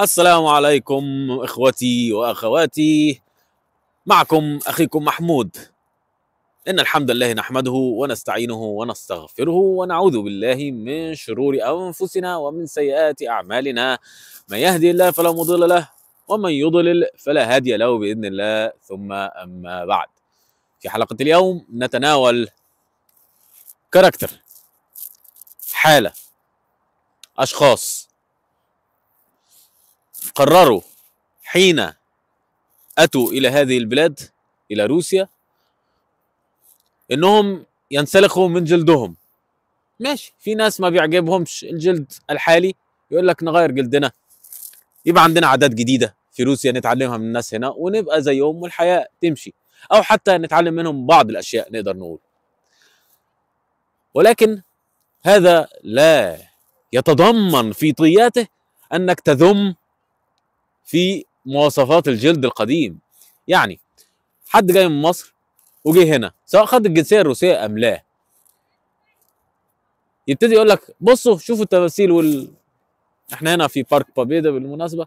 السلام عليكم اخوتي واخواتي معكم اخيكم محمود ان الحمد لله نحمده ونستعينه ونستغفره ونعوذ بالله من شرور انفسنا ومن سيئات اعمالنا من يهدي الله فلا مضل له ومن يضلل فلا هادي له باذن الله ثم اما بعد في حلقه اليوم نتناول كاركتر حاله اشخاص قرروا حين أتوا إلى هذه البلاد إلى روسيا إنهم ينسلخوا من جلدهم ماشي في ناس ما بيعجبهمش الجلد الحالي يقول لك نغير جلدنا يبقى عندنا عادات جديدة في روسيا نتعلمها من الناس هنا ونبقى زيهم والحياة تمشي أو حتى نتعلم منهم بعض الأشياء نقدر نقول ولكن هذا لا يتضمن في طياته أنك تذم في مواصفات الجلد القديم يعني حد جاي من مصر وجه هنا سواء خد الجنسيه الروسيه ام لا يبتدي يقول لك بصوا شوفوا التماثيل وال احنا هنا في بارك بابيدا بالمناسبه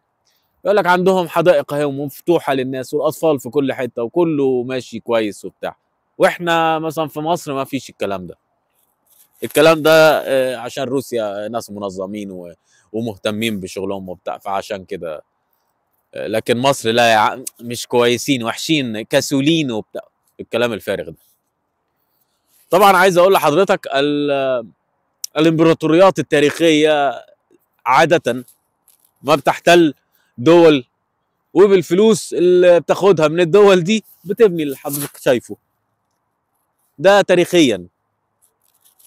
يقول لك عندهم حدائق اهي ومفتوحه للناس والاطفال في كل حته وكله ماشي كويس وبتاع واحنا مثلا في مصر ما فيش الكلام ده الكلام ده آه، عشان روسيا ناس منظمين ومهتمين بشغلهم وبتاع فعشان كده لكن مصر لا يع... مش كويسين وحشين كسولين وبتاع الكلام الفارغ ده طبعا عايز اقول لحضرتك ال... الامبراطوريات التاريخيه عاده ما بتحتل دول وبالفلوس اللي بتاخدها من الدول دي بتبني اللي حضرتك شايفه ده تاريخيا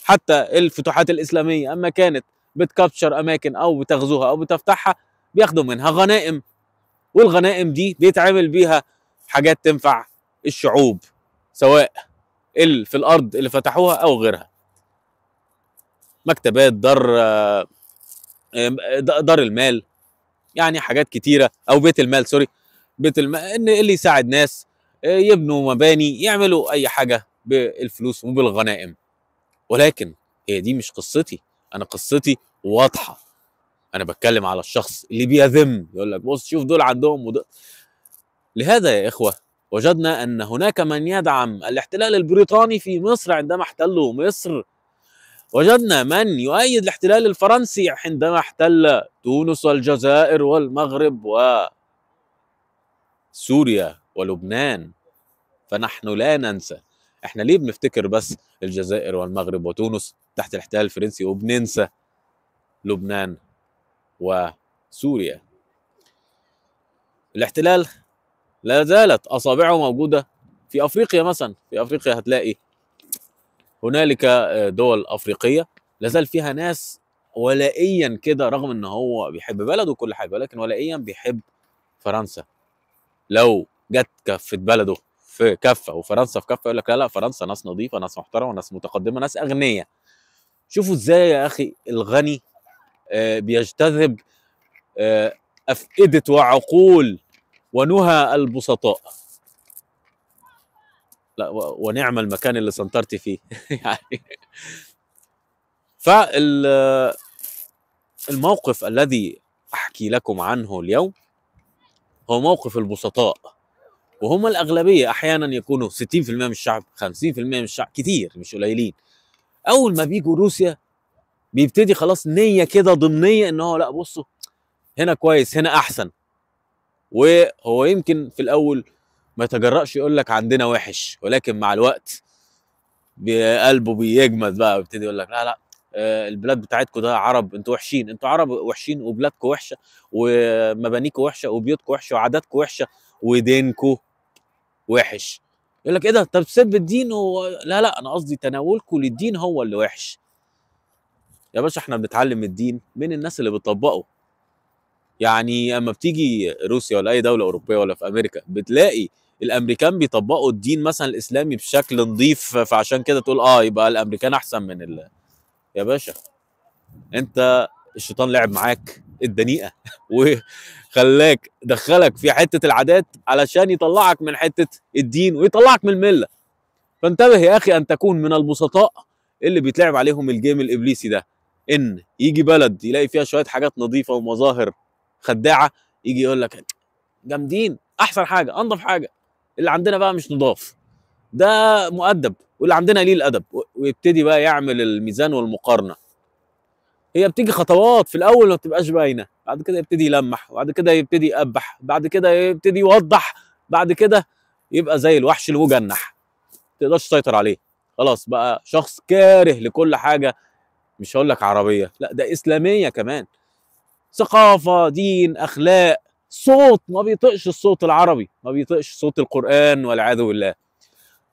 حتى الفتوحات الاسلاميه اما كانت بتكابتشر اماكن او بتغزوها او بتفتحها بياخدوا منها غنائم والغنائم دي بيتعامل بيها حاجات تنفع الشعوب سواء اللي في الارض اللي فتحوها او غيرها مكتبات دار آه، دار المال يعني حاجات كتيره او بيت المال سوري بيت المال ان اللي يساعد ناس آه، يبنوا مباني يعملوا اي حاجه بالفلوس وبالغنائم ولكن هي دي مش قصتي انا قصتي واضحه انا بتكلم على الشخص اللي بيذم يقول لك بص شوف دول عندهم ود... لهذا يا اخوه وجدنا ان هناك من يدعم الاحتلال البريطاني في مصر عندما احتلوا مصر وجدنا من يؤيد الاحتلال الفرنسي عندما احتل تونس والجزائر والمغرب وسوريا ولبنان فنحن لا ننسى احنا ليه بنفتكر بس الجزائر والمغرب وتونس تحت الاحتلال الفرنسي وبننسى لبنان وسوريا الاحتلال لا زالت اصابعه موجوده في افريقيا مثلا في افريقيا هتلاقي هنالك آه، دول افريقيه لا زال فيها ناس ولائيا كده رغم ان هو بيحب بلده وكل حاجه ولكن ولائيا بيحب فرنسا لو جت كفه بلده في كفه وفرنسا في كفه يقول لك لا لا فرنسا ناس نظيفه ناس محترمه ناس متقدمه ناس اغنيه شوفوا ازاي يا اخي الغني آه، بيجتذب آه، أفئدة وعقول ونهى البسطاء لا ونعم المكان اللي سنترت فيه يعني فال الموقف الذي احكي لكم عنه اليوم هو موقف البسطاء وهم الاغلبيه احيانا يكونوا 60% من الشعب 50% من الشعب كثير مش قليلين اول ما بيجوا روسيا بيبتدي خلاص نيه كده ضمنيه ان هو لا بصوا هنا كويس هنا احسن وهو يمكن في الاول ما يتجرأش يقول لك عندنا وحش ولكن مع الوقت قلبه بيجمد بقى ويبتدي يقول لك لا لا آه، البلاد بتاعتكم ده عرب انتوا وحشين انتوا عرب وحشين وبلادكم وحشه ومبانيكم وحشه وبيوتكم وحشه وعاداتكم وحشه ودينكم وحش يقول لك ايه ده طب سب الدين هو لا لا انا قصدي تناولكم للدين هو اللي وحش يا باشا احنا بنتعلم الدين من الناس اللي بتطبقه يعني اما بتيجي روسيا ولا اي دوله اوروبيه ولا في امريكا بتلاقي الامريكان بيطبقوا الدين مثلا الاسلامي بشكل نظيف فعشان كده تقول اه يبقى الامريكان احسن من ال... يا باشا انت الشيطان لعب معاك الدنيئه وخلاك دخلك في حته العادات علشان يطلعك من حته الدين ويطلعك من المله فانتبه يا اخي ان تكون من البسطاء اللي بيتلعب عليهم الجيم الابليسي ده ان يجي بلد يلاقي فيها شويه حاجات نظيفه ومظاهر خداعه يجي يقول لك جامدين احسن حاجه انظف حاجه اللي عندنا بقى مش نضاف ده مؤدب واللي عندنا ليه الادب ويبتدي بقى يعمل الميزان والمقارنه هي بتيجي خطوات في الاول ما بتبقاش باينه بعد كده يبتدي يلمح وبعد كده يبتدي يقبح بعد كده يبتدي يوضح بعد كده يبقى زي الوحش المجنح ما تقدرش تسيطر عليه خلاص بقى شخص كاره لكل حاجه مش هقول لك عربيه لا ده اسلاميه كمان ثقافه دين اخلاق صوت ما بيطقش الصوت العربي ما بيطقش صوت القران والعياذ بالله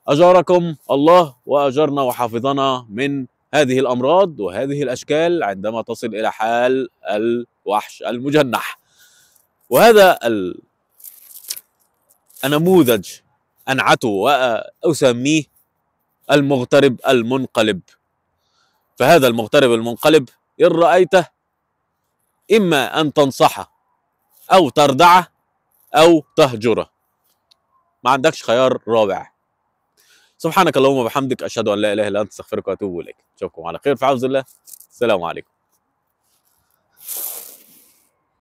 اجاركم الله واجرنا وحفظنا من هذه الامراض وهذه الاشكال عندما تصل الى حال الوحش المجنح وهذا النموذج انعته واسميه المغترب المنقلب فهذا المغترب المنقلب إن رأيته إما أن تنصحه أو تردعه أو تهجره ما عندكش خيار رابع سبحانك اللهم وبحمدك أشهد أن لا إله إلا أنت أستغفرك وأتوب إليك أشوفكم على خير في حفظ الله السلام عليكم